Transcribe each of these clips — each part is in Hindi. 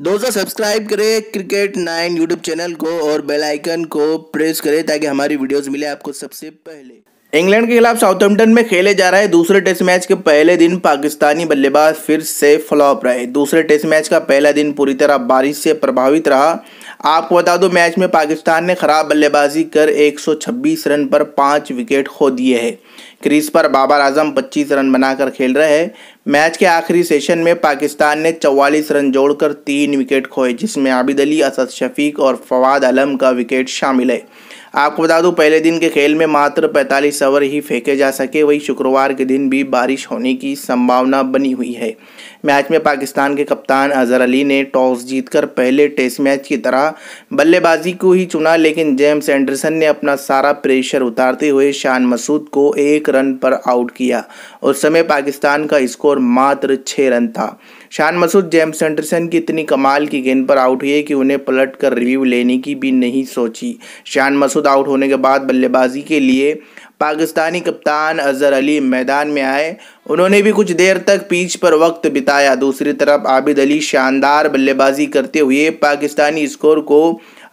दोस्तों सब्सक्राइब करें क्रिकेट नाइन यूट्यूब चैनल को और बेल आइकन को प्रेस करें ताकि हमारी वीडियोस मिले आपको सबसे पहले इंग्लैंड के खिलाफ साउथहैम्पटन में खेले जा रहे दूसरे टेस्ट मैच के पहले दिन पाकिस्तानी बल्लेबाज फिर से फ्लॉप रहे दूसरे टेस्ट मैच का पहला दिन पूरी तरह बारिश से प्रभावित रहा आपको बता दो मैच में पाकिस्तान ने खराब बल्लेबाजी कर एक रन पर पाँच विकेट खो दिए हैं क्रीज पर बाबर आजम 25 रन बनाकर खेल रहे हैं मैच के आखिरी सेशन में पाकिस्तान ने 44 रन जोड़कर तीन विकेट खोए जिसमें आबिद अली असद शफीक और फवाद आलम का विकेट शामिल है आपको बता दूं पहले दिन के खेल में मात्र 45 ओवर ही फेंके जा सके वही शुक्रवार के दिन भी बारिश होने की संभावना बनी हुई है मैच में पाकिस्तान के कप्तान अजहर अली ने टॉस जीतकर पहले टेस्ट मैच की तरह बल्लेबाजी को ही चुना लेकिन जेम्स एंडरसन ने अपना सारा प्रेशर उतारते हुए शान मसूद को एक रन पर आउट किया उस समय पाकिस्तान का स्कोर मात्र छः रन था शान मसूद जेम्स एंडरसन की इतनी कमाल की गेंद पर आउट हुए कि उन्हें पलट कर रिव्यू लेने की भी नहीं सोची शान मसूद आउट होने के बाद बल्लेबाजी के लिए पाकिस्तानी कप्तान अजहर अली मैदान में आए उन्होंने भी कुछ देर तक पीच पर वक्त बिताया दूसरी तरफ आबिद अली शानदार बल्लेबाजी करते हुए पाकिस्तानी स्कोर को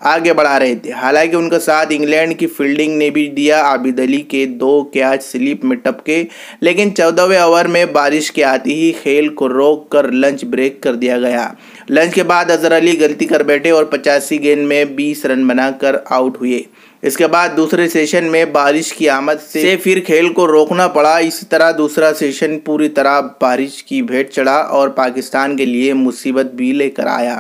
आगे बढ़ा रहे थे हालांकि उनका साथ इंग्लैंड की फील्डिंग ने भी दिया आबिद अली के दो कैच स्लिप में टपके लेकिन चौदहवें ओवर में बारिश के आते ही खेल को रोक कर लंच ब्रेक कर दिया गया लंच के बाद अजहर अली गलती कर बैठे और पचासी गेंद में बीस रन बनाकर आउट हुए इसके बाद दूसरे सेशन में बारिश की आमद से फिर खेल को रोकना पड़ा इसी तरह दूसरा सेशन पूरी तरह बारिश की भेंट चढ़ा और पाकिस्तान के लिए मुसीबत भी लेकर आया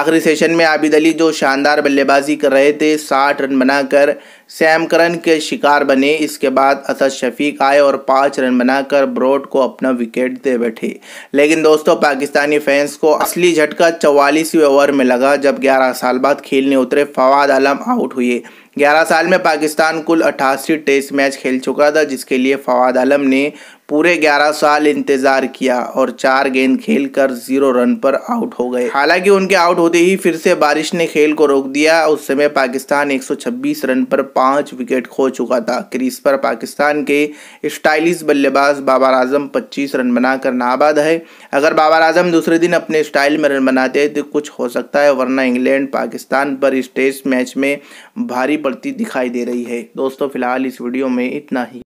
आखिरी सेशन में आबिद अली जो शानदार बल्लेबाजी कर रहे थे साठ रन बनाकर सैम करन के शिकार बने इसके बाद असद शफीक आए और पाँच रन बनाकर ब्रॉड को अपना विकेट दे बैठे लेकिन दोस्तों पाकिस्तानी फैंस को असली झटका चवालीसवें ओवर में लगा जब ग्यारह साल बाद खेलने उतरे फवाद आलम आउट हुए 11 साल में पाकिस्तान कुल अट्ठासी टेस्ट मैच खेल चुका था जिसके लिए फवाद आलम ने पूरे 11 साल इंतजार किया और चार गेंद खेलकर जीरो रन पर आउट हो गए हालांकि उनके आउट होते ही फिर से बारिश ने खेल को रोक दिया उस समय पाकिस्तान 126 रन पर पांच विकेट खो चुका था क्रीज पर पाकिस्तान के स्टाइलिश बल्लेबाज बाबर आजम 25 रन बनाकर नाबाद है अगर बाबर आजम दूसरे दिन अपने स्टाइल में रन बनाते तो कुछ हो सकता है वरना इंग्लैंड पाकिस्तान पर इस टेस्ट मैच में भारी पड़ती दिखाई दे रही है दोस्तों फिलहाल इस वीडियो में इतना ही